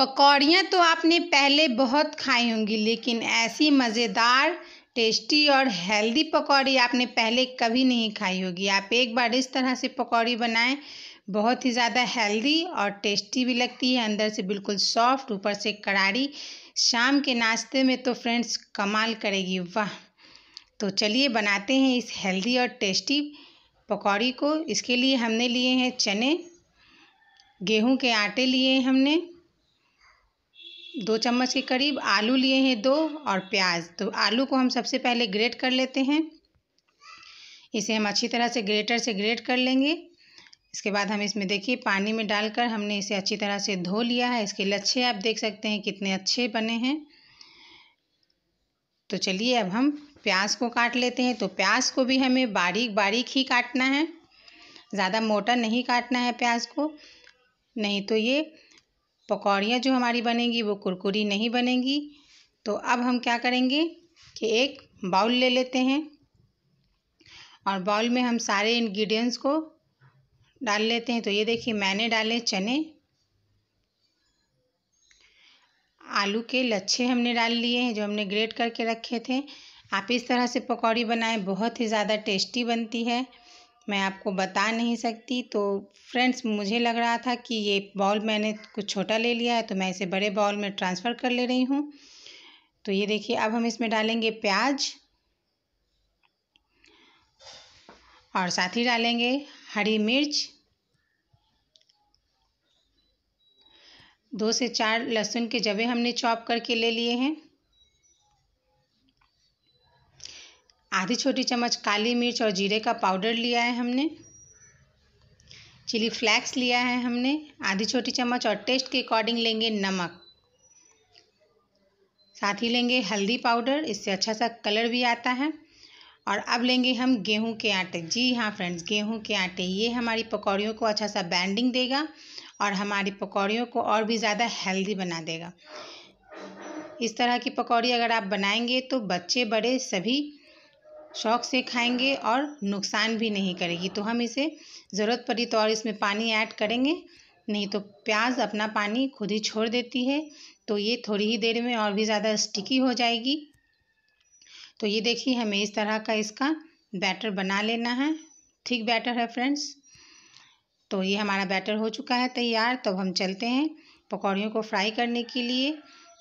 पकौड़ियाँ तो आपने पहले बहुत खाई होंगी लेकिन ऐसी मज़ेदार टेस्टी और हेल्दी पकौड़ी आपने पहले कभी नहीं खाई होगी आप एक बार इस तरह से पकौड़ी बनाएं बहुत ही ज़्यादा हेल्दी और टेस्टी भी लगती है अंदर से बिल्कुल सॉफ्ट ऊपर से करारी शाम के नाश्ते में तो फ्रेंड्स कमाल करेगी वाह तो चलिए बनाते हैं इस हेल्दी और टेस्टी पकौड़ी को इसके लिए हमने लिए हैं चने गेहूं के आटे लिए हमने दो चम्मच के करीब आलू लिए हैं दो और प्याज तो आलू को हम सबसे पहले ग्रेट कर लेते हैं इसे हम अच्छी तरह से ग्रेटर से ग्रेट कर लेंगे इसके बाद हम इसमें देखिए पानी में डालकर हमने इसे अच्छी तरह से धो लिया है इसके लच्छे आप देख सकते हैं कितने अच्छे बने हैं तो चलिए अब हम प्याज को काट लेते हैं तो प्याज को भी हमें बारीक बारीक ही काटना है ज़्यादा मोटा नहीं काटना है प्याज को नहीं तो ये पकौड़ियाँ जो हमारी बनेंगी वो कुरकुरी नहीं बनेंगी तो अब हम क्या करेंगे कि एक बाउल ले लेते हैं और बाउल में हम सारे इन्ग्रीडियंट्स को डाल लेते हैं तो ये देखिए मैंने डाले चने आलू के लच्छे हमने डाल लिए हैं जो हमने ग्रेट करके रखे थे आप इस तरह से पकौड़ी बनाएं बहुत ही ज़्यादा टेस्टी बनती है मैं आपको बता नहीं सकती तो फ्रेंड्स मुझे लग रहा था कि ये बॉल मैंने कुछ छोटा ले लिया है तो मैं इसे बड़े बॉल में ट्रांसफ़र कर ले रही हूँ तो ये देखिए अब हम इसमें डालेंगे प्याज और साथ ही डालेंगे हरी मिर्च दो से चार लहसुन के जबे हमने चॉप करके ले लिए हैं आधी छोटी चम्मच काली मिर्च और जीरे का पाउडर लिया है हमने चिली फ्लैक्स लिया है हमने आधी छोटी चम्मच और टेस्ट के अकॉर्डिंग लेंगे नमक साथ ही लेंगे हल्दी पाउडर इससे अच्छा सा कलर भी आता है और अब लेंगे हम गेहूं के आटे जी हाँ फ्रेंड्स गेहूं के आटे ये हमारी पकौड़ियों को अच्छा सा बैंडिंग देगा और हमारी पकौड़ियों को और भी ज़्यादा हेल्दी बना देगा इस तरह की पकौड़ी अगर आप बनाएंगे तो बच्चे बड़े सभी शौक से खाएंगे और नुकसान भी नहीं करेगी तो हम इसे ज़रूरत पड़ी तो और इसमें पानी ऐड करेंगे नहीं तो प्याज अपना पानी खुद ही छोड़ देती है तो ये थोड़ी ही देर में और भी ज़्यादा स्टिकी हो जाएगी तो ये देखिए हमें इस तरह का इसका बैटर बना लेना है ठीक बैटर है फ्रेंड्स तो ये हमारा बैटर हो चुका है तैयार तो हम चलते हैं पकौड़ियों को फ्राई करने के लिए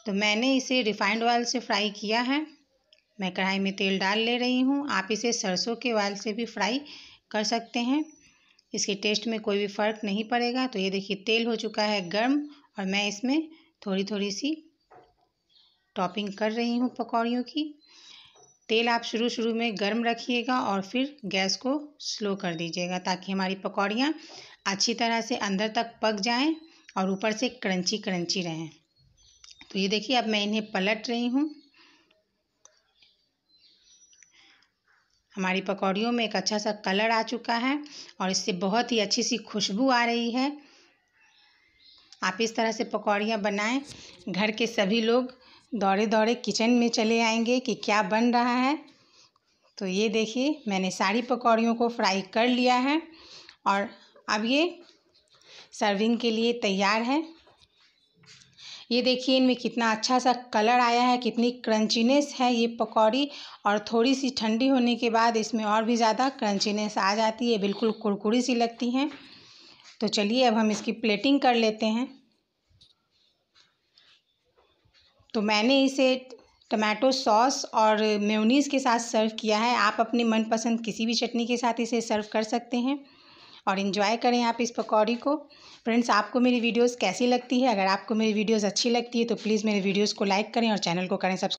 तो मैंने इसे रिफाइंड ऑयल से फ्राई किया है मैं कढ़ाई में तेल डाल ले रही हूँ आप इसे सरसों के वाल से भी फ्राई कर सकते हैं इसके टेस्ट में कोई भी फ़र्क नहीं पड़ेगा तो ये देखिए तेल हो चुका है गर्म और मैं इसमें थोड़ी थोड़ी सी टॉपिंग कर रही हूँ पकौड़ियों की तेल आप शुरू शुरू में गर्म रखिएगा और फिर गैस को स्लो कर दीजिएगा ताकि हमारी पकौड़ियाँ अच्छी तरह से अंदर तक पक जाएँ और ऊपर से क्रंची क्रंची रहें तो ये देखिए अब मैं इन्हें पलट रही हूँ हमारी पकौड़ियों में एक अच्छा सा कलर आ चुका है और इससे बहुत ही अच्छी सी खुशबू आ रही है आप इस तरह से पकौड़ियाँ बनाएं घर के सभी लोग दौड़े दौड़े किचन में चले आएंगे कि क्या बन रहा है तो ये देखिए मैंने सारी पकौड़ियों को फ्राई कर लिया है और अब ये सर्विंग के लिए तैयार है ये देखिए इनमें कितना अच्छा सा कलर आया है कितनी क्रंचीनेस है ये पकौड़ी और थोड़ी सी ठंडी होने के बाद इसमें और भी ज़्यादा क्रंचीनेस आ जाती है बिल्कुल कुरकुरी सी लगती हैं तो चलिए अब हम इसकी प्लेटिंग कर लेते हैं तो मैंने इसे टमाटो सॉस और मेयोनीज़ के साथ सर्व किया है आप अपनी मनपसंद किसी भी चटनी के साथ इसे सर्व कर सकते हैं और इन्जॉय करें आप इस पकौड़ी को फ्रेंड्स आपको मेरी वीडियोस कैसी लगती है अगर आपको मेरी वीडियोस अच्छी लगती है तो प्लीज़ मेरे वीडियोस को लाइक करें और चैनल को करें सब्सक्राइब